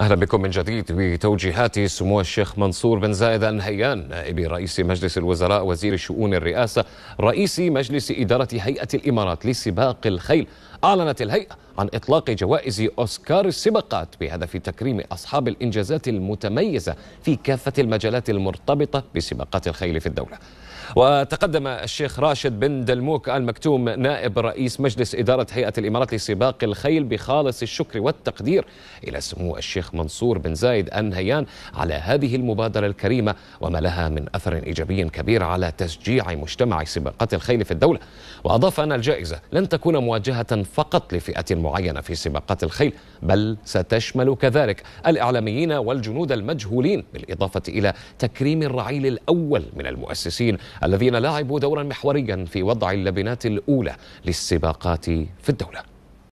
أهلا بكم من جديد بتوجيهات سمو الشيخ منصور بن زايد النهيان نائب رئيس مجلس الوزراء وزير شؤون الرئاسة رئيس مجلس إدارة هيئة الإمارات لسباق الخيل أعلنت الهيئة عن إطلاق جوائز أوسكار السباقات بهدف تكريم أصحاب الإنجازات المتميزة في كافة المجالات المرتبطة بسباقات الخيل في الدولة وتقدم الشيخ راشد بن دلموك المكتوم نائب رئيس مجلس إدارة هيئة الإمارات لسباق الخيل بخالص الشكر والتقدير إلى سمو الشيخ منصور بن زايد آل نهيان على هذه المبادرة الكريمة وما لها من أثر إيجابي كبير على تشجيع مجتمع سباقات الخيل في الدولة وأضاف أن الجائزة لن تكون مواجهة فقط لفئة معينة في سباقات الخيل بل ستشمل كذلك الإعلاميين والجنود المجهولين بالإضافة إلى تكريم الرعيل الأول من المؤسسين الذين لعبوا دورا محوريا في وضع اللبنات الأولى للسباقات في الدولة